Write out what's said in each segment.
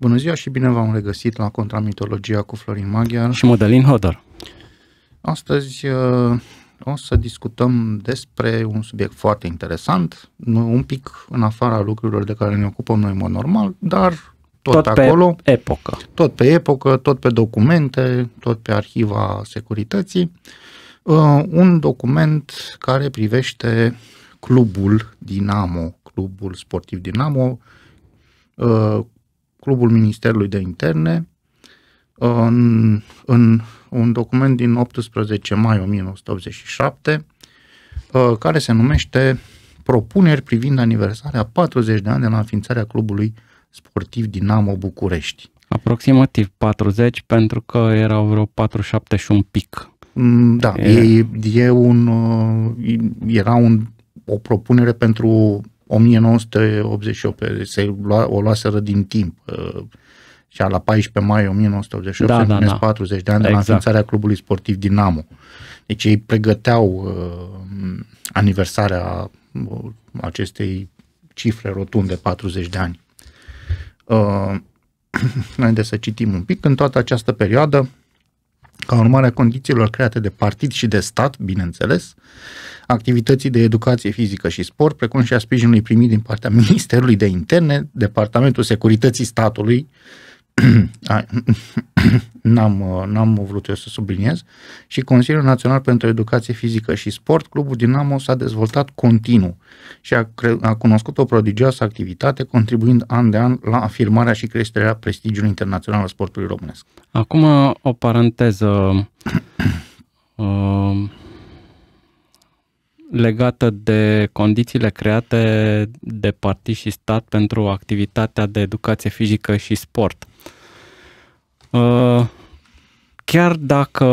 Bună ziua și bine v-am regăsit la Contramitologia cu Florin Maghiar și Modelin Hodor. Astăzi uh, o să discutăm despre un subiect foarte interesant, un pic în afara lucrurilor de care ne ocupăm noi în mod normal, dar tot, tot acolo, pe epocă. Tot pe epocă, tot pe documente, tot pe arhiva securității. Uh, un document care privește clubul Dinamo, clubul sportiv Dinamo, uh, Clubul Ministerului de Interne, în, în un document din 18 mai 1987, uh, care se numește Propuneri privind aniversarea 40 de ani de la înființarea Clubului Sportiv Dinamo București. Aproximativ 40, pentru că erau vreo 47 și un pic. Mm, da, e, e un, uh, era un, o propunere pentru 1988, se lua, o luaseră din timp. Uh, și la 14 mai 1988 da, da, da. 40 de ani exact. de la exact. înființarea clubului sportiv Dinamo. Deci ei pregăteau uh, aniversarea uh, acestei cifre rotunde, 40 de ani. Uh, să citim un pic. În toată această perioadă, ca urmare a condițiilor create de partid și de stat, bineînțeles, activității de educație fizică și sport, precum și a sprijinului primit din partea Ministerului de Interne, Departamentul Securității Statului, n-am, uh, n-am vrut eu să subliniez, și Consiliul Național pentru Educație Fizică și Sport, Clubul Dinamo s-a dezvoltat continuu și a, cre- a cunoscut o prodigioasă activitate, contribuind an de an la afirmarea și creșterea prestigiului internațional al sportului românesc. Acum o paranteză uh, legată de condițiile create de partii și stat pentru activitatea de educație fizică și sport. Uh, Uh, chiar dacă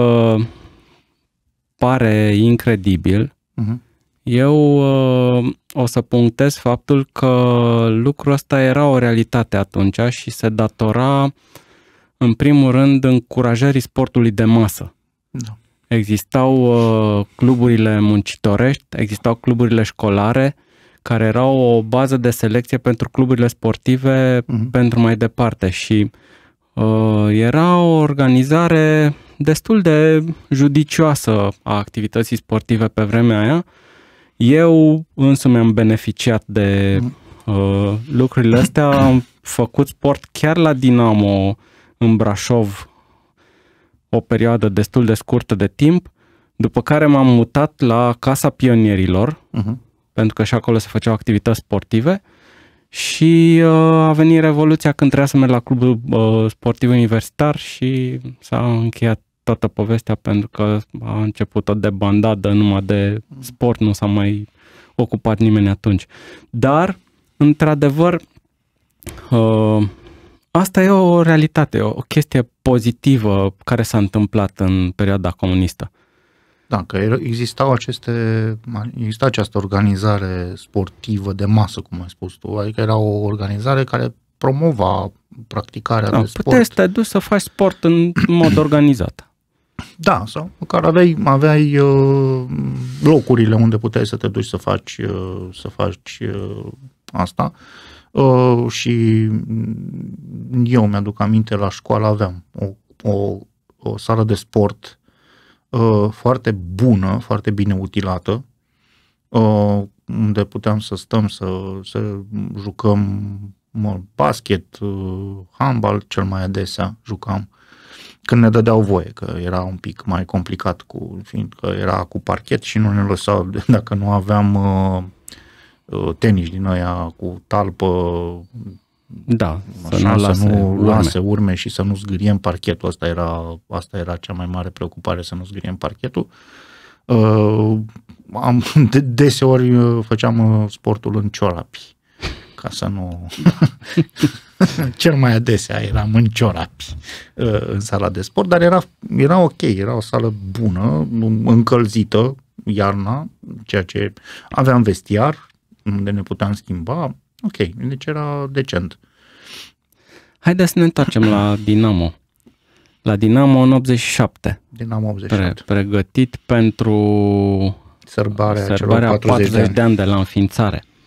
pare incredibil, uh-huh. eu uh, o să punctez faptul că lucrul ăsta era o realitate atunci și se datora, în primul rând, încurajării sportului de masă. Da. Existau uh, cluburile muncitorești, existau cluburile școlare, care erau o bază de selecție pentru cluburile sportive uh-huh. pentru mai departe și uh, Uh, era o organizare destul de judicioasă a activității sportive pe vremea aia. Eu însumi am beneficiat de uh, lucrurile astea. Am făcut sport chiar la Dinamo în Brașov o perioadă destul de scurtă de timp, după care m-am mutat la Casa Pionierilor, uh-huh. pentru că și acolo se făceau activități sportive și uh, a venit Revoluția când trebuia să merg la clubul uh, sportiv universitar și s-a încheiat toată povestea pentru că a început o de numai de sport, nu s-a mai ocupat nimeni atunci. Dar, într-adevăr, uh, asta e o realitate, o chestie pozitivă care s-a întâmplat în perioada comunistă. Uh, da, că existau aceste, exista această organizare sportivă de masă, cum ai spus tu, adică era o organizare care promova practicarea da, de sport. Puteai să te duci să faci sport în mod organizat. Da, sau măcar aveai, aveai uh, locurile unde puteai să te duci să faci, uh, să faci uh, asta. Uh, și eu mi-aduc aminte, la școală aveam o, o, o sală de sport Uh, foarte bună, foarte bine utilată, uh, unde puteam să stăm, să, să jucăm mă, basket, uh, handbal, cel mai adesea jucam, când ne dădeau voie, că era un pic mai complicat, cu, fiindcă era cu parchet și nu ne lăsau, dacă nu aveam uh, uh tenis din aia cu talpă da, să nu, lase, să nu urme. lase urme și să nu zgâriem parchetul. Asta era, asta era cea mai mare preocupare, să nu zgâriem parchetul. Uh, am, de, deseori uh, făceam uh, sportul în ciolapi, ca să nu... Cel mai adesea eram în ciorapi uh, în sala de sport, dar era, era ok, era o sală bună, încălzită iarna, ceea ce aveam vestiar, unde ne puteam schimba, Ok, deci era decent. Haideți să ne întoarcem la Dinamo. La Dinamo în 87. Dinamo 87. Pre- pregătit pentru sărbarea, sărbarea 40, 40 de ani de la înființare.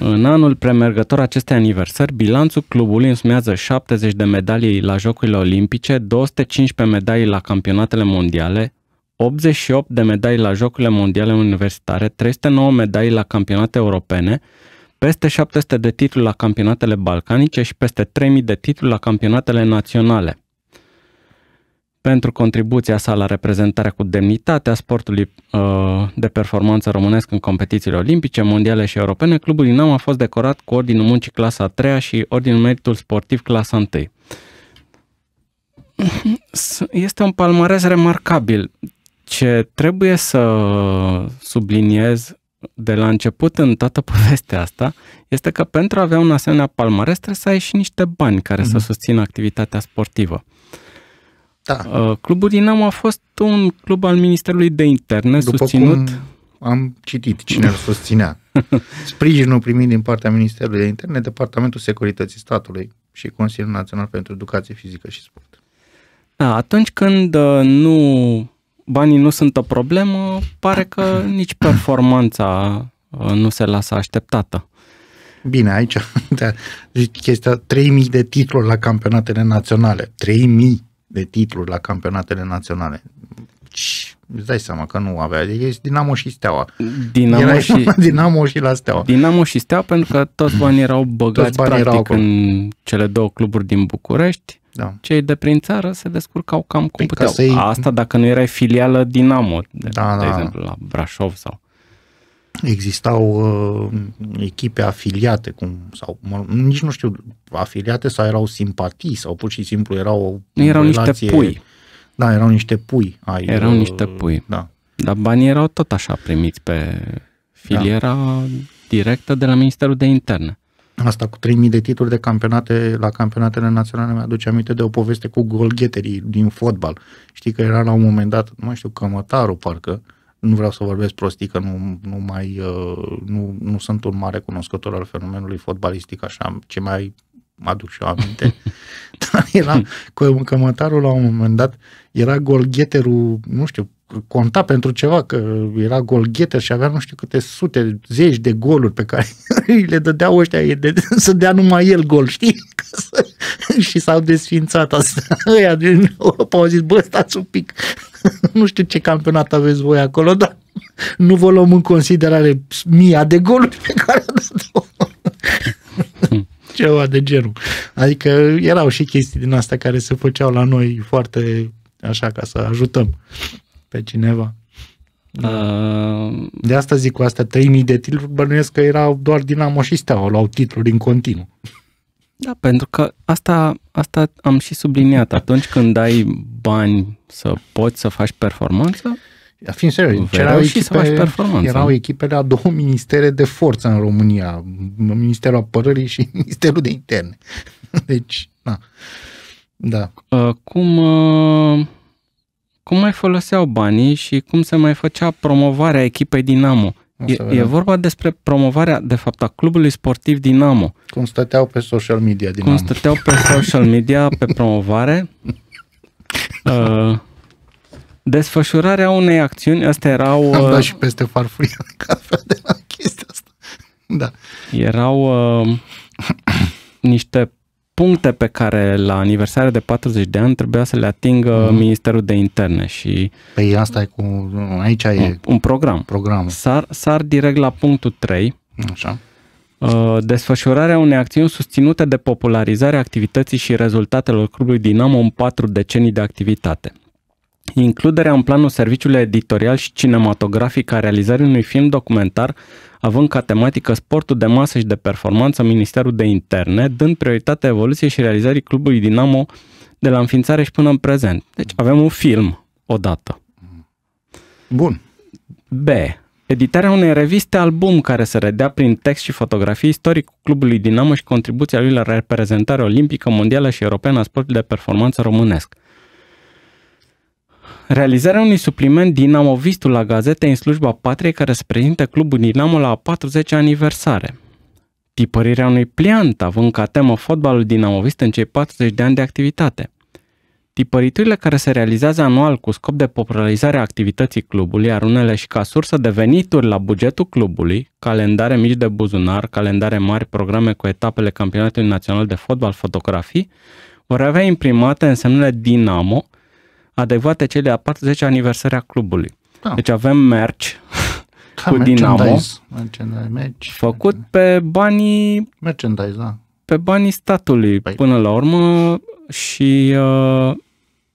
În anul premergător acestei aniversări, bilanțul clubului însumează 70 de medalii la Jocurile Olimpice, 215 medalii la campionatele mondiale, 88 de medalii la Jocurile Mondiale Universitare, 309 medalii la campionate europene peste 700 de titluri la campionatele balcanice și peste 3000 de titluri la campionatele naționale. Pentru contribuția sa la reprezentarea cu demnitate a sportului uh, de performanță românesc în competițiile olimpice, mondiale și europene, clubul Dinamo a fost decorat cu Ordinul Muncii clasa 3 și Ordinul Meritul Sportiv clasa 1. Este un palmares remarcabil. Ce trebuie să subliniez de la început în toată povestea asta este că pentru a avea un asemenea palmares trebuie să ai și niște bani care mm-hmm. să mhm. susțină activitatea sportivă. Da. Uh, clubul Dinamo a fost un club al Ministerului de Interne După susținut... Cum am citit cine îl susținea. Sprijinul primit din partea Ministerului de Interne, Departamentul Securității Statului și Consiliul Național pentru Educație Fizică și Sport. Da, atunci când uh, nu banii nu sunt o problemă, pare că nici performanța uh, nu se lasă așteptată. Bine, aici chestia 3000 de titluri la campionatele naționale. 3000 de titluri la campionatele naționale. Și îți dai seama că nu avea. Ești Dinamo și Steaua. Dinamo Erai și, la Dinamo și la Steaua. Dinamo și Steaua pentru că toți banii erau băgați toți banii practic erau în cele două cluburi din București. Da. Cei de prin țară se descurcau cam cum puteau. Să-i... Asta dacă nu erai filială Dinamo, de, da, de da. exemplu, la Brașov sau... Existau uh, echipe afiliate, cum, sau mă, nici nu știu, afiliate sau erau simpatii sau pur și simplu erau... Nu erau relație, niște pui. Da, erau niște pui. Ai, erau uh, niște pui. Da. Dar banii erau tot așa primiți pe filiera da. directă de la Ministerul de Interne. Asta cu 3000 de titluri de campionate la campionatele naționale mi-aduce aminte de o poveste cu golgheterii din fotbal. Știi că era la un moment dat, nu știu, Cămătaru parcă, nu vreau să vorbesc prostii că nu, nu, mai, uh, nu, nu sunt un mare cunoscător al fenomenului fotbalistic așa, ce mai aduc și eu aminte. Dar era cu Cămătaru la un moment dat, era golgheterul, nu știu, conta pentru ceva, că era golgheter și avea nu știu câte sute, zeci de goluri pe care îi le dădeau ăștia, de, să dea numai el gol, știi? și s-au desfințat asta. Ăia din Europa au zis, bă, stați un pic, nu știu ce campionat aveți voi acolo, dar nu vă luăm în considerare mia de goluri pe care dădeau. ceva de genul. Adică erau și chestii din astea care se făceau la noi foarte așa ca să ajutăm pe cineva. Uh, de asta zic cu astea 3000 de titluri, bănuiesc că erau doar din și Steaua, luau titluri în continuu. Da, pentru că asta, asta am și subliniat. Atunci când ai bani să poți să faci performanță, a fiind serios, erau, și echipe, erau echipele a două ministere de forță în România, Ministerul Apărării și Ministerul de Interne. Deci, na. Da. Uh, cum, uh, cum mai foloseau banii și cum se mai făcea promovarea echipei Dinamo. E, e vorba despre promovarea, de fapt, a clubului sportiv Dinamo. Cum stăteau pe social media Dinamo. Cum stăteau pe social media, pe promovare. uh, desfășurarea unei acțiuni, astea erau... Am dat uh, și peste farfurii de cafea de la chestia asta. Da. Erau uh, niște puncte pe care la aniversarea de 40 de ani trebuia să le atingă mm. Ministerul de Interne și... Păi asta e cu... aici un, e... Un program. Program. Sar, sar direct la punctul 3. Așa. Uh, desfășurarea unei acțiuni susținute de popularizarea activității și rezultatelor clubului Dinamo în patru decenii de activitate includerea în planul serviciului editorial și cinematografic a realizării unui film documentar având ca tematică sportul de masă și de performanță Ministerul de Interne, dând prioritate evoluției și realizării clubului Dinamo de la înființare și până în prezent. Deci avem un film odată. Bun. B. Editarea unei reviste album care să redea prin text și fotografii istoric clubului Dinamo și contribuția lui la reprezentarea olimpică, mondială și europeană a sportului de performanță românesc. Realizarea unui supliment dinamovistul la gazete în slujba patriei care se prezintă clubul Dinamo la 40 aniversare. Tipărirea unui pliant având ca temă fotbalul dinamovist în cei 40 de ani de activitate. Tipăriturile care se realizează anual cu scop de popularizare a activității clubului, iar unele și ca sursă de venituri la bugetul clubului, calendare mici de buzunar, calendare mari, programe cu etapele campionatului național de fotbal, fotografii, vor avea imprimate semnele Dinamo, adecvate cele a 40 aniversări a clubului. Da. Deci avem merch da, cu Dinamo. Merchandise, merch, făcut pe banii... Merchandise, da. Pe banii statului, păi. până la urmă, și uh,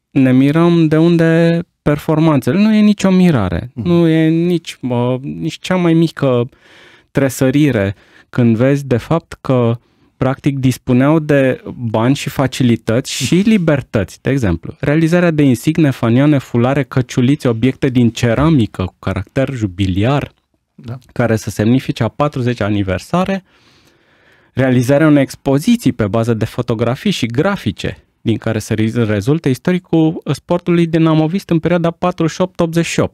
ne mirăm de unde performanțele. Nu e nicio mirare, uh-huh. nu e nici, uh, nici cea mai mică tresărire când vezi de fapt că practic dispuneau de bani și facilități și libertăți, de exemplu. Realizarea de insigne, fanioane, fulare, căciulițe, obiecte din ceramică cu caracter jubiliar, da. care să semnifice a 40 aniversare, realizarea unei expoziții pe bază de fotografii și grafice, din care se rezultă istoricul sportului dinamovist în perioada 48-88.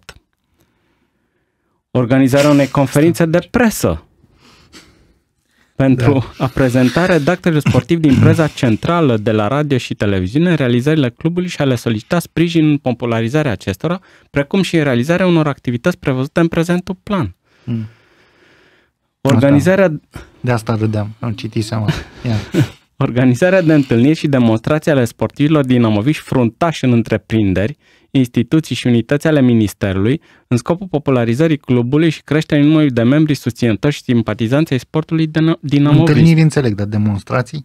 Organizarea unei conferințe de presă pentru da. a prezenta redactorul sportiv din preza centrală de la radio și televiziune realizările clubului și a le solicita sprijin în popularizarea acestora, precum și în realizarea unor activități prevăzute în prezentul plan. Mm. Organizarea... Asta. De asta râdeam, am citit seama. Ia. Organizarea de întâlniri și demonstrații ale sportivilor Amoviș fruntași în întreprinderi, instituții și unități ale Ministerului, în scopul popularizării clubului și creșterii numărului de membri susținători și simpatizanți ai sportului Amoviș. Întâlniri înțeleg, dar demonstrații?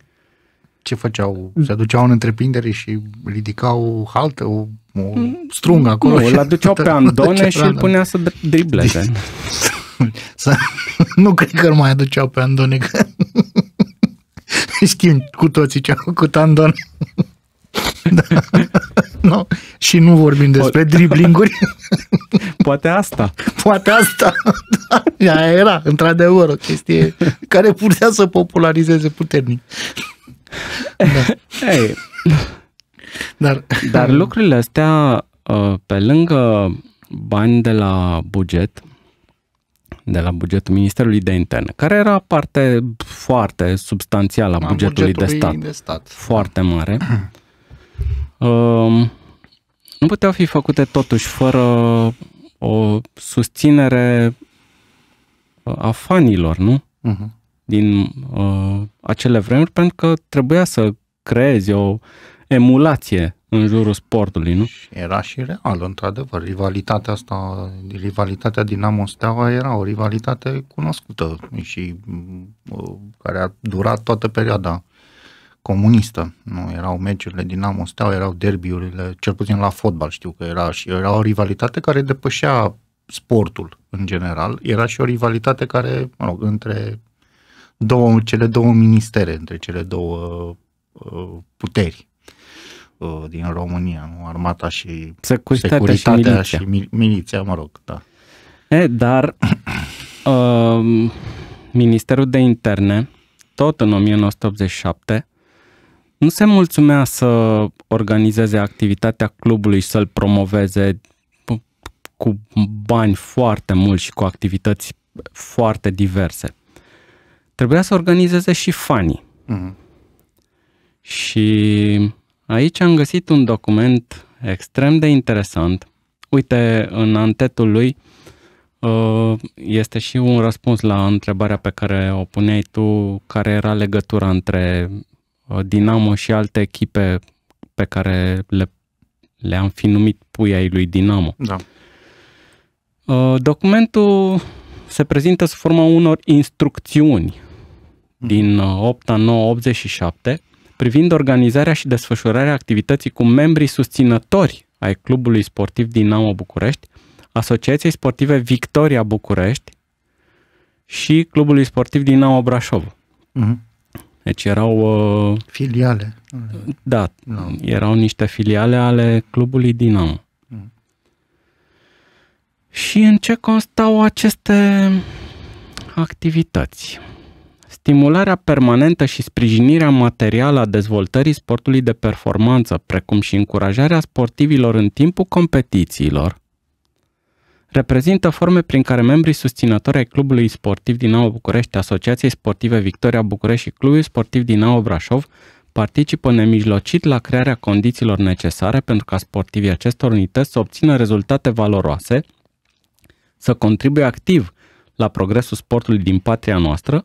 Ce făceau? Se aduceau în întreprindere și ridicau haltă, o, o mm. strungă acolo? Nu, îl aduceau pe Andone și îl punea să dribleze. nu cred că îl mai aduceau pe Andone, că Știm cu toții ce am făcut Andon. da. no. Și nu vorbim despre driblinguri. Poate asta. Poate asta. Da. Aia era, într-adevăr, o chestie care purtea să popularizeze puternic. Da. Hey. Dar, Dar lucrurile astea, uh, pe lângă bani de la buget, de la bugetul Ministerului de Interne, care era parte foarte substanțială a bugetului, bugetului de, stat, de stat, foarte mare, uh, nu puteau fi făcute totuși fără o susținere uh, a fanilor, nu? Uh-huh. Din uh, acele vremuri, pentru că trebuia să creezi o emulație în jurul sportului, nu? Era și real, într-adevăr. Rivalitatea asta, rivalitatea din Steaua era o rivalitate cunoscută și uh, care a durat toată perioada comunistă. Nu erau meciurile din Steaua, erau derbiurile, cel puțin la fotbal știu că era și era o rivalitate care depășea sportul în general. Era și o rivalitate care, mă rog, între două, cele două ministere, între cele două uh, puteri Uh, din România, nu? armata și securitatea, securitatea și, miliția. și mil- miliția, mă rog, da. E, dar uh, Ministerul de Interne, tot în 1987, nu se mulțumea să organizeze activitatea clubului să-l promoveze cu bani foarte mulți și cu activități foarte diverse. Trebuia să organizeze și fanii. Mm-hmm. Și Aici am găsit un document extrem de interesant. Uite, în antetul lui uh, este și un răspuns la întrebarea pe care o puneai tu, care era legătura între uh, Dinamo și alte echipe pe care le, le-am fi numit pui ai lui Dinamo. Da. Uh, documentul se prezintă sub forma unor instrucțiuni hmm. din 8 a 9 87 privind organizarea și desfășurarea activității cu membrii susținători ai Clubului Sportiv Dinamo București, Asociației Sportive Victoria București și Clubului Sportiv Dinamo Brașov. Uh-huh. Deci erau... Uh, filiale. Da, no. erau niște filiale ale Clubului Dinamo. Uh-huh. Și în ce constau aceste activități? Stimularea permanentă și sprijinirea materială a dezvoltării sportului de performanță, precum și încurajarea sportivilor în timpul competițiilor, reprezintă forme prin care membrii susținători ai Clubului Sportiv Aua București, Asociației Sportive Victoria București și Clubului Sportiv Aua Brașov participă nemijlocit la crearea condițiilor necesare pentru ca sportivii acestor unități să obțină rezultate valoroase, să contribuie activ la progresul sportului din patria noastră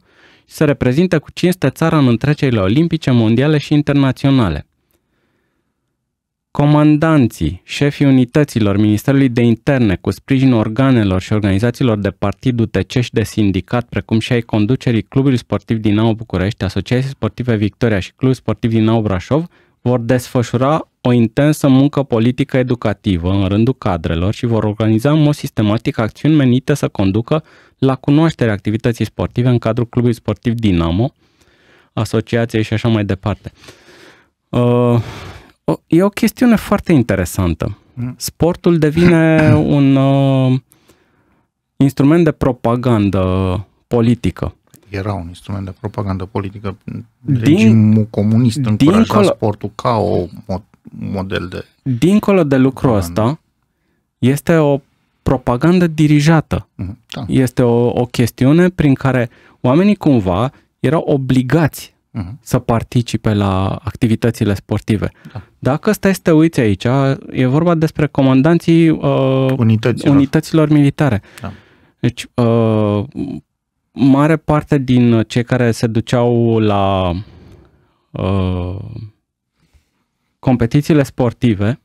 și să reprezinte cu cinste țara în întrecerile olimpice, mondiale și internaționale. Comandanții, șefii unităților Ministerului de Interne cu sprijinul organelor și organizațiilor de partid UTC și de sindicat, precum și ai conducerii Clubului Sportiv Dinamo București, Asociației Sportive Victoria și Clubul Sportiv Dinamo Brașov, vor desfășura o intensă muncă politică educativă în rândul cadrelor și vor organiza în mod sistematic acțiuni menite să conducă la cunoașterea activității sportive în cadrul clubului sportiv Dinamo, asociației și așa mai departe. Uh, e o chestiune foarte interesantă. Mm. Sportul devine un uh, instrument de propagandă politică era un instrument de propagandă politică. Din, regimul comunist încuraja care sportul ca o mod, model de... Dincolo de lucrul propagandă. ăsta, este o propagandă dirijată. Mhm, da. Este o, o chestiune prin care oamenii cumva erau obligați uh-huh. să participe la activitățile sportive. Da. Dacă stai să te uiți aici, e vorba despre comandanții uh, unităților. unităților militare. Da. Deci, uh, mare parte din cei care se duceau la uh, competițiile sportive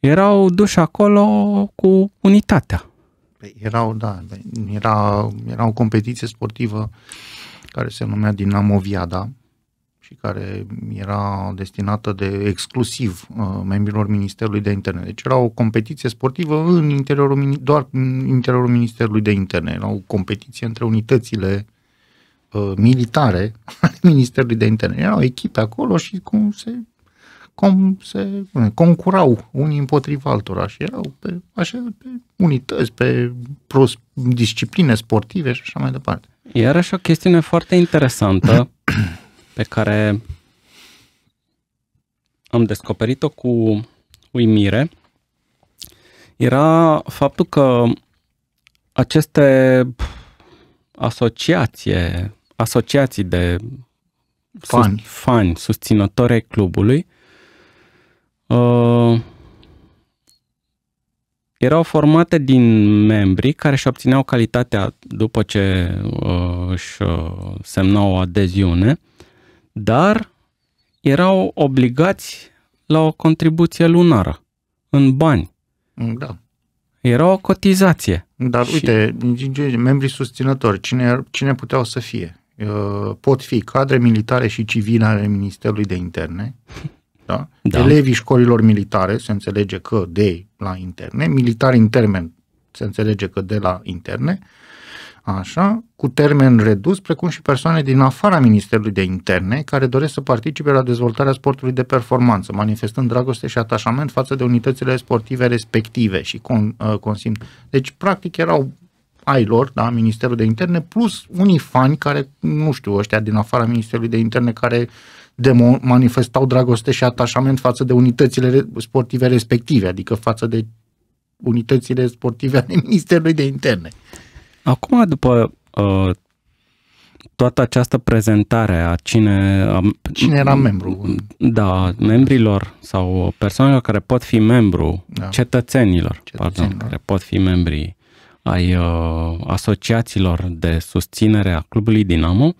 erau duși acolo cu unitatea. Păi erau, da, păi era, era o competiție sportivă care se numea Dinamo Viada, și care era destinată de exclusiv uh, membrilor Ministerului de Interne. Deci era o competiție sportivă în interiorul, doar în interiorul Ministerului de Interne. Era o competiție între unitățile uh, militare ale Ministerului de Interne. Erau echipe acolo și cum se, cum se concurau unii împotriva altora și erau pe, așa, pe unități, pe pros, discipline sportive și așa mai departe. Iarăși o chestiune foarte interesantă pe care am descoperit-o cu uimire era faptul că aceste asociație, asociații de fani, sus, fani susținători ai clubului uh, erau formate din membri care și obțineau calitatea după ce uh, își uh, semnau o adeziune dar erau obligați la o contribuție lunară, în bani. Da. Era o cotizație. Dar și... uite, membrii susținători, cine, cine puteau să fie? Uh, pot fi cadre militare și civile ale Ministerului de Interne, da? Da. elevii școlilor militare, se înțelege că de la interne, militari termen, se înțelege că de la interne, uh, așa, cu termen redus, precum și persoane din afara Ministerului de Interne care doresc să participe la dezvoltarea sportului de performanță, manifestând dragoste și atașament față de unitățile sportive respective și con, uh, consim. Deci, practic, erau ai lor, da, Ministerul de Interne, plus unii fani care, nu știu, ăștia din afara Ministerului de Interne care demo, manifestau dragoste și atașament față de unitățile sportive respective, adică față de unitățile sportive ale Ministerului de Interne. Acum, după uh, toată această prezentare a cine... A, cine era membru. Da, membrilor sau persoanelor care pot fi membru, da. cetățenilor, cetățenilor, pardon, care pot fi membri ai uh, asociațiilor de susținere a clubului Dinamo,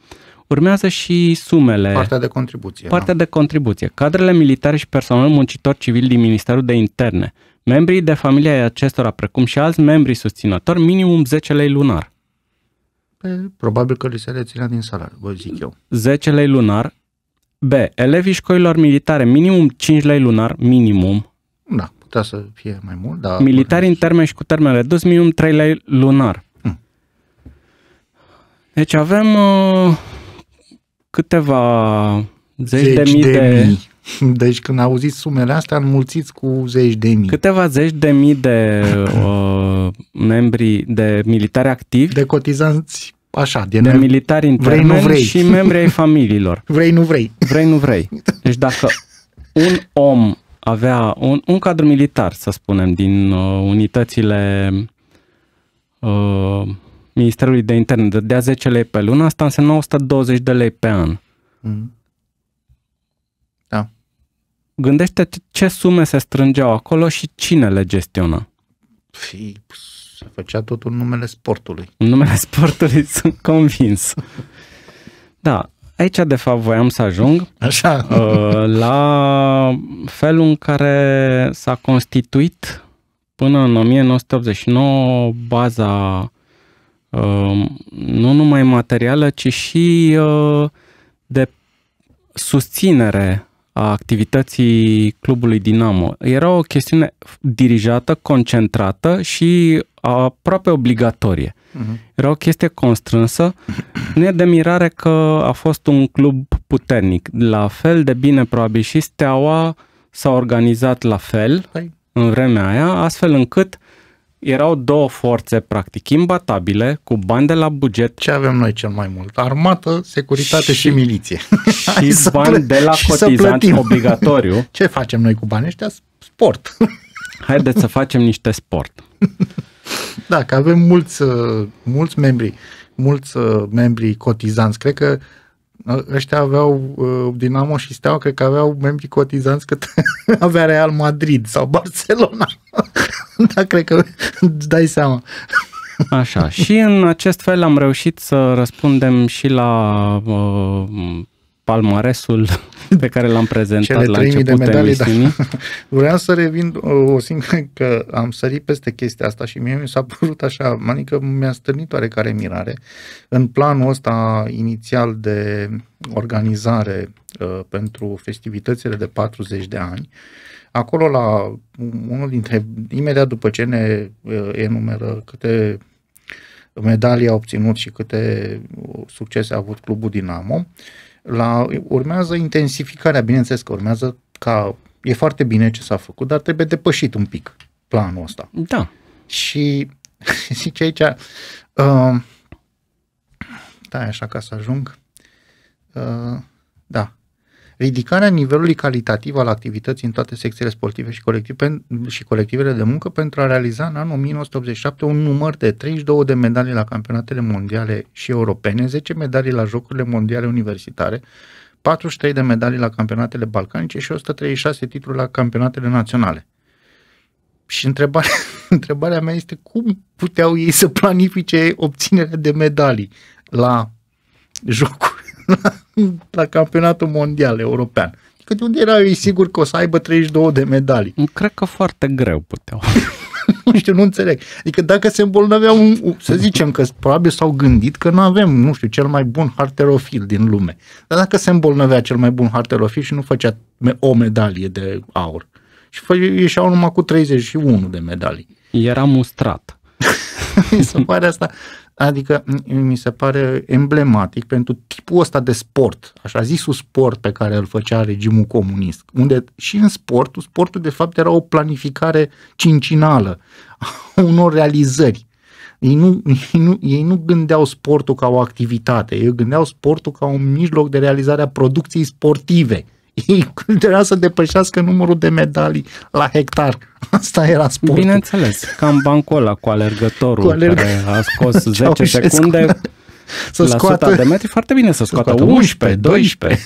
urmează și sumele... Partea de contribuție. Partea da. de contribuție. Cadrele militare și personal muncitor civil din Ministerul de Interne, Membrii de familie ai acestora, precum și alți membri susținători, minimum 10 lei lunar. Pe, păi, probabil că li se reținea din salariu, vă zic eu. 10 lei lunar. B. Elevii școlilor militare, minimum 5 lei lunar, minimum. Da, putea să fie mai mult, dar... Militari în termen și cu termen redus, minimum 3 lei lunar. Hmm. Deci avem uh, câteva zeci, zeci de mii de, de mii Deci când auziți sumele astea, înmulțiți cu zeci de mii. Câteva zeci de mii de uh, membri, de militari activi. De cotizanți așa, de, de militari interni vrei, nu vrei. și membri ai familiilor. Vrei, nu vrei. Vrei, nu vrei. Deci dacă un om avea un, un cadru militar, să spunem, din uh, unitățile uh, Ministerului de Interne, dădea 10 lei pe lună, asta însemna 120 de lei pe an. Mm gândește ce sume se strângeau acolo și cine le gestiona. Fii, se făcea totul în numele sportului. În numele sportului, sunt convins. Da, aici de fapt voiam să ajung Așa. Uh, la felul în care s-a constituit până în 1989 baza uh, nu numai materială, ci și uh, de susținere a activității clubului Dinamo. Era o chestiune dirijată, concentrată și aproape obligatorie. Uh-huh. Era o chestie constrânsă. Nu e de mirare că a fost un club puternic. La fel de bine probabil și Steaua s-a organizat la fel păi. în vremea aia, astfel încât erau două forțe practic imbatabile, cu bani de la buget. Ce avem noi cel mai mult? Armată, securitate și, și miliție. Și bani plă- de la cotizanți obligatoriu. Ce facem noi cu banii ăștia? Sport. Haideți să facem niște sport. Da, că avem mulți, uh, mulți membri mulți uh, membri cotizanți. Cred că ăștia aveau uh, Dinamo și Steaua, cred că aveau membri cotizanți cât avea Real Madrid sau Barcelona. da, cred că îți dai seama. Așa, și în acest fel am reușit să răspundem și la uh, palmaresul pe care l-am prezentat Cele la început de medalii, Da. Vreau să revin uh, o singură că am sărit peste chestia asta și mie mi s-a părut așa, adică mi-a stârnit oarecare mirare. În planul ăsta inițial de organizare uh, pentru festivitățile de 40 de ani, acolo la mm, unul dintre, imediat după ce ne uh, enumeră câte medalii a obținut și câte uh, succese a avut clubul Dinamo, uh, la, urmează intensificarea, bineînțeles că urmează ca e foarte bine ce s-a făcut, dar trebuie depășit un pic planul ăsta. Da. Și zice aici, uh, da, așa ca să ajung, uh, da, ridicarea nivelului calitativ al activității în toate secțiile sportive și, colective, și colectivele de muncă pentru a realiza în anul 1987 un număr de 32 de medalii la campionatele mondiale și europene, 10 medalii la Jocurile Mondiale Universitare, 43 de medalii la campionatele balcanice și 136 titluri la campionatele naționale. Și întrebarea, întrebarea mea este cum puteau ei să planifice obținerea de medalii la jocuri, la la campionatul mondial european. Că de unde era ei sigur că o să aibă 32 de medalii? Cred că foarte greu puteau. nu știu, nu înțeleg. Adică dacă se îmbolnăveau, un, să zicem că probabil s-au gândit că nu avem, nu știu, cel mai bun harterofil din lume. Dar dacă se îmbolnăvea cel mai bun harterofil și nu făcea o medalie de aur, și fă, ieșeau numai cu 31 de medalii. Era mustrat. Mi se pare asta Adică mi se pare emblematic pentru tipul ăsta de sport, așa zisul sport pe care îl făcea regimul comunist, unde și în sport, sportul de fapt era o planificare cincinală a unor realizări. Ei nu, ei, nu, ei nu gândeau sportul ca o activitate, ei gândeau sportul ca un mijloc de realizare a producției sportive. ei trebuia să depășească numărul de medalii la hectar. Asta era sportul. Bineînțeles, cam bancul ăla cu alergătorul cu alerg... care a scos 10 secunde să la scoată, 100 de metri, foarte bine să scoată, să scoată 11, 12.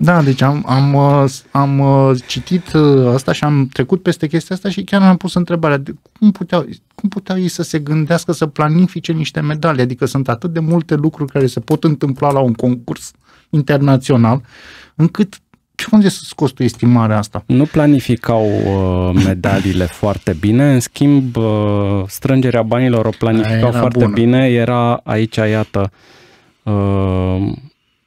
da, deci am, am, uh, am uh, citit uh, asta și am trecut peste chestia asta și chiar am pus întrebarea de cum puteau, cum puteau ei să se gândească să planifice niște medalii, adică sunt atât de multe lucruri care se pot întâmpla la un concurs internațional încât unde să scos tu estimarea asta? Nu planificau uh, medaliile foarte bine, în schimb uh, strângerea banilor o planificau foarte bună. bine, era aici, iată, uh,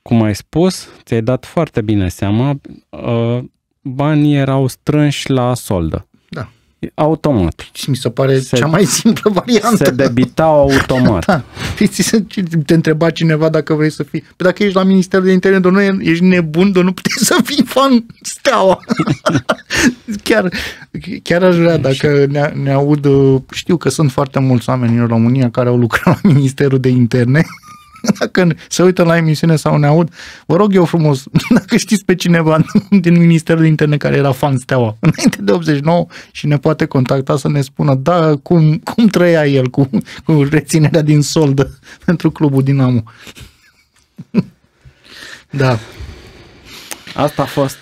cum ai spus, ți-ai dat foarte bine seama, uh, banii erau strânși la soldă automat. Deci mi se pare se, cea mai simplă variantă. Se debita automat. da. Păi te întreba cineva dacă vrei să fii. Păi dacă ești la Ministerul de Interne, nu ești nebun, domnule, nu puteți să fii fan steaua. chiar, chiar aș vrea, dacă ne, ne aud, uh, știu că sunt foarte mulți oameni în România care au lucrat la Ministerul de Interne dacă se uită la emisiune sau ne aud, vă rog eu frumos, dacă știți pe cineva din Ministerul Interne care era fan Steaua înainte de 89 și ne poate contacta să ne spună, da, cum, cum trăia el cu, cu reținerea din soldă pentru clubul Dinamo. da. Asta a fost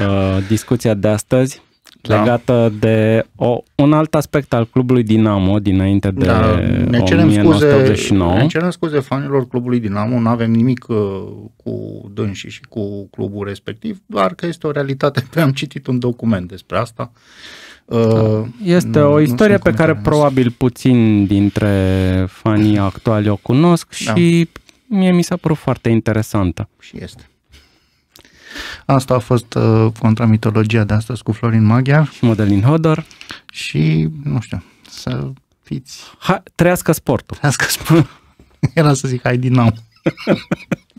uh, discuția de astăzi da. legată de o, un alt aspect al clubului Dinamo dinainte de da, ne cerem 1989. Scuze, ne cerem scuze fanilor clubului Dinamo, nu avem nimic uh, cu dânsii și cu clubul respectiv, doar că este o realitate. Am citit un document despre asta. Uh, da. este o istorie pe care probabil puțin dintre fanii actuali o cunosc da. și mie mi s-a părut foarte interesantă. Și este. Asta a fost uh, contramitologia de astăzi cu Florin Maghiar. Și Modelin Hodor. Și, nu știu, să fiți... Ha, trăiască sportul. Trăiască sportul. Era să zic, hai din nou.